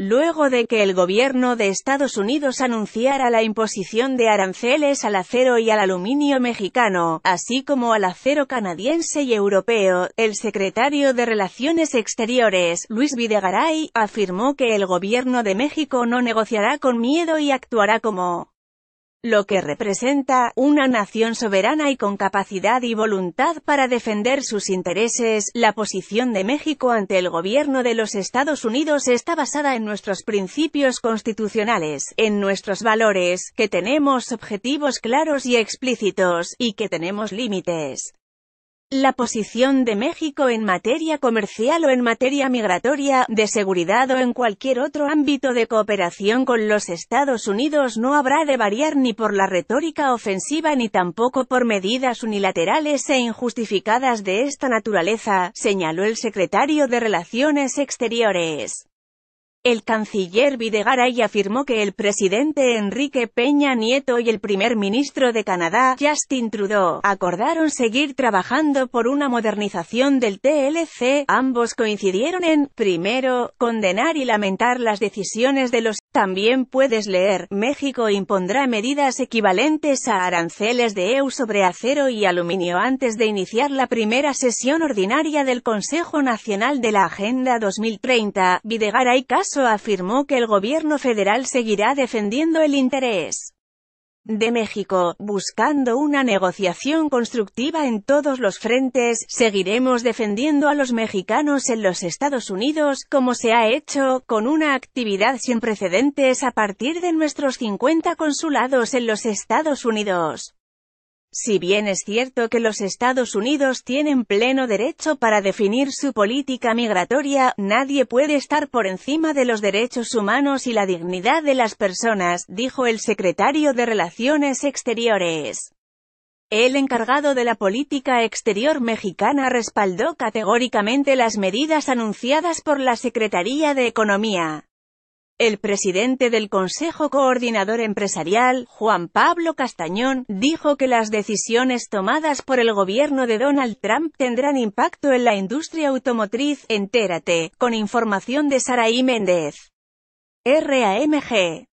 Luego de que el gobierno de Estados Unidos anunciara la imposición de aranceles al acero y al aluminio mexicano, así como al acero canadiense y europeo, el secretario de Relaciones Exteriores, Luis Videgaray, afirmó que el gobierno de México no negociará con miedo y actuará como lo que representa una nación soberana y con capacidad y voluntad para defender sus intereses. La posición de México ante el gobierno de los Estados Unidos está basada en nuestros principios constitucionales, en nuestros valores, que tenemos objetivos claros y explícitos, y que tenemos límites. La posición de México en materia comercial o en materia migratoria, de seguridad o en cualquier otro ámbito de cooperación con los Estados Unidos no habrá de variar ni por la retórica ofensiva ni tampoco por medidas unilaterales e injustificadas de esta naturaleza, señaló el secretario de Relaciones Exteriores. El canciller Videgaray afirmó que el presidente Enrique Peña Nieto y el primer ministro de Canadá, Justin Trudeau, acordaron seguir trabajando por una modernización del TLC. Ambos coincidieron en, primero, condenar y lamentar las decisiones de los también puedes leer, México impondrá medidas equivalentes a aranceles de EU sobre acero y aluminio antes de iniciar la primera sesión ordinaria del Consejo Nacional de la Agenda 2030. Videgaray afirmó que el gobierno federal seguirá defendiendo el interés de México, buscando una negociación constructiva en todos los frentes, seguiremos defendiendo a los mexicanos en los Estados Unidos, como se ha hecho, con una actividad sin precedentes a partir de nuestros 50 consulados en los Estados Unidos. Si bien es cierto que los Estados Unidos tienen pleno derecho para definir su política migratoria, nadie puede estar por encima de los derechos humanos y la dignidad de las personas, dijo el secretario de Relaciones Exteriores. El encargado de la política exterior mexicana respaldó categóricamente las medidas anunciadas por la Secretaría de Economía. El presidente del Consejo Coordinador Empresarial, Juan Pablo Castañón, dijo que las decisiones tomadas por el gobierno de Donald Trump tendrán impacto en la industria automotriz. Entérate, con información de Saraí Méndez. RAMG.